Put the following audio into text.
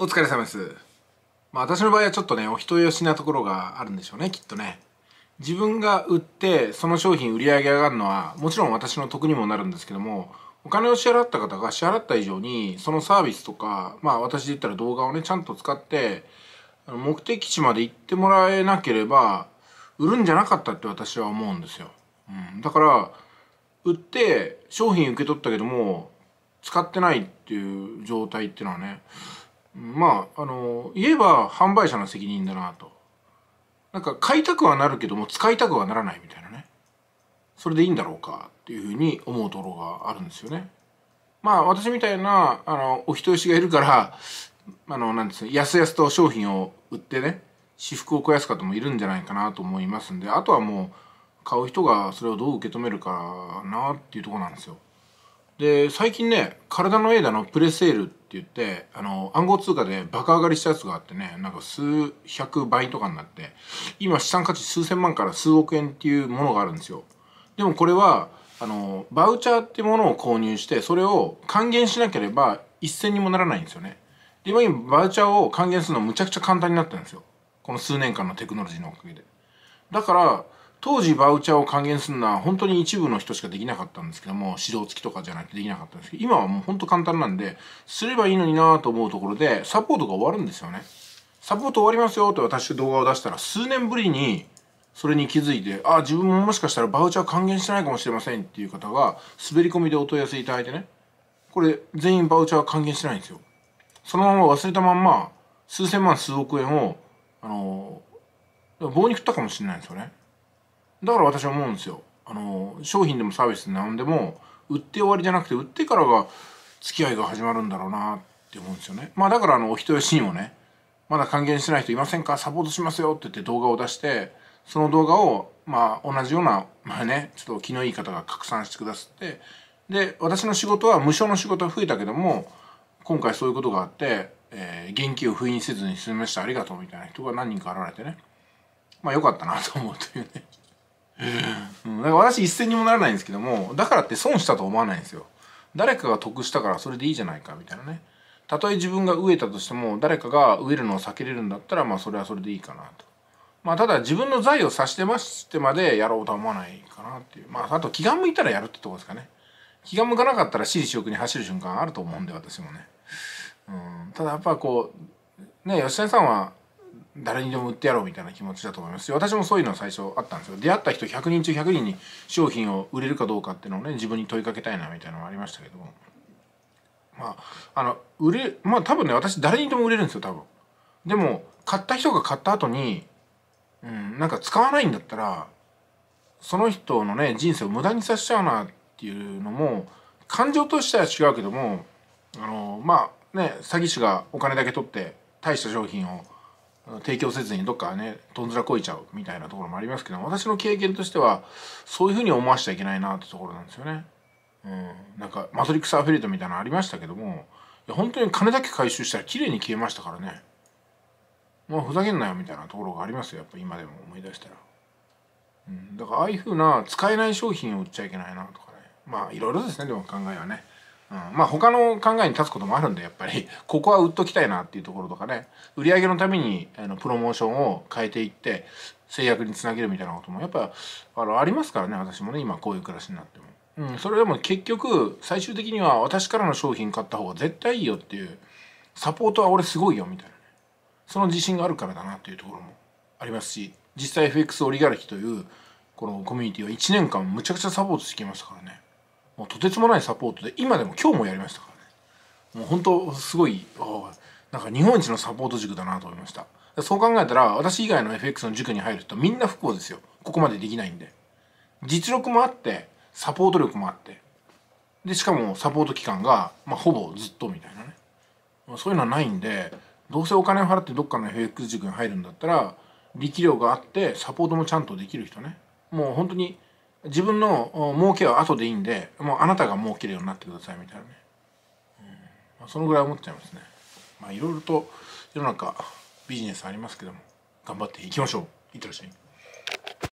お疲れ様です。まあ私の場合はちょっとね、お人よしなところがあるんでしょうね、きっとね。自分が売って、その商品売り上げ上がるのは、もちろん私の得にもなるんですけども、お金を支払った方が支払った以上に、そのサービスとか、まあ私で言ったら動画をね、ちゃんと使って、目的地まで行ってもらえなければ、売るんじゃなかったって私は思うんですよ。うん。だから、売って、商品受け取ったけども、使ってないっていう状態っていうのはね、まああの言えば販売者の責任だなとなんか買いたくはなるけども使いたくはならないみたいなねそれでいいんだろうかっていうふうに思うところがあるんですよねまあ私みたいなあのお人よしがいるからあのなんですか、やすやすと商品を売ってね私服を肥やす方もいるんじゃないかなと思いますんであとはもう買う人がそれをどう受け止めるかなっていうとこなんですよで最近ね体のエイダのプレセールって言ってあの暗号通貨で爆上がりしたやつがあってねなんか数百倍とかになって今資産価値数千万から数億円っていうものがあるんですよでもこれはあのバウチャーってものを購入してそれを還元しなければ一銭にもならないんですよねで今今バウチャーを還元するのむちゃくちゃ簡単になったんですよこの数年間のテクノロジーのおかげでだから当時バウチャーを還元するのは本当に一部の人しかできなかったんですけども指導付きとかじゃなくてできなかったんですけど今はもう本当簡単なんですればいいのになと思うところでサポートが終わるんですよねサポート終わりますよと私動画を出したら数年ぶりにそれに気づいて、あ、自分ももしかしたらバウチャー還元してないかもしれませんっていう方が、滑り込みでお問い合わせいただいてね、これ全員バウチャー還元してないんですよ。そのまま忘れたまんま、数千万数億円を、あの、棒に振ったかもしれないんですよね。だから私は思うんですよあの商品でもサービスで何でも売って終わりじゃなくて売ってからが付き合いが始まるんだろうなって思うんですよねまあだからあのお人よしにもねまだ還元してない人いませんかサポートしますよって言って動画を出してその動画をまあ同じようなまあねちょっと気のいい方が拡散してくださってで私の仕事は無償の仕事は増えたけども今回そういうことがあって、えー、元気を封印せずに進めましたありがとうみたいな人が何人か現れてねまあよかったなと思うというねうん、だから私一銭にもならないんですけどもだからって損したと思わないんですよ誰かが得したからそれでいいじゃないかみたいなねたとえ自分が飢えたとしても誰かが飢えるのを避けれるんだったらまあそれはそれでいいかなとまあただ自分の財を差してましてまでやろうとは思わないかなっていうまああと気が向いたらやるってとこですかね気が向かなかったら私利私欲に走る瞬間あると思うんで私もねうんただやっぱこうね吉谷さんは誰にでも売ってやろうみたいな気持ちだと思います私もそういうの最初あったんですよ出会った人100人中100人に商品を売れるかどうかっていうのをね自分に問いかけたいなみたいなのがありましたけどもまああの売れまあ多分ね私誰にでも売れるんですよ多分でも買った人が買った後にうんなんか使わないんだったらその人のね人生を無駄にさせちゃうなっていうのも感情としては違うけどもあのまあね詐欺師がお金だけ取って大した商品を提供せずにどっかねとんずらこいちゃうみたいなところもありますけど私の経験としてはそういうふうに思わしちゃいけないなってところなんですよね。うん、なんかマトリックスアフィリエイトみたいなのありましたけどもいや本当に金だけ回収したら綺麗に消えましたからねもう、まあ、ふざけんなよみたいなところがありますよやっぱ今でも思い出したら、うん、だからああいうふうな使えない商品を売っちゃいけないなとかねまあいろいろですねでも考えはね。うん、まあ他の考えに立つこともあるんでやっぱり ここは売っときたいなっていうところとかね売り上げのためにあのプロモーションを変えていって制約につなげるみたいなこともやっぱあのありますからね私もね今こういう暮らしになっても、うん、それでも結局最終的には私からの商品買った方が絶対いいよっていうサポートは俺すごいよみたいな、ね、その自信があるからだなっていうところもありますし実際 FX オリガルヒというこのコミュニティは1年間むちゃくちゃサポートしてきましたからねもうとてつもないサポートで今でも今日もやりましたからねもう本当すごいなんか日本一のサポート塾だなと思いましたそう考えたら私以外の FX の塾に入るとみんな不幸ですよここまでできないんで実力もあってサポート力もあってでしかもサポート期間が、まあ、ほぼずっとみたいなねそういうのはないんでどうせお金を払ってどっかの FX 塾に入るんだったら力量があってサポートもちゃんとできる人ねもう本当に自分の儲けは後でいいんでもうあなたが儲けるようになってくださいみたいなね、うん、そのぐらい思っちゃいますねまあいろいろと世の中ビジネスありますけども頑張っていきましょういってらっしゃい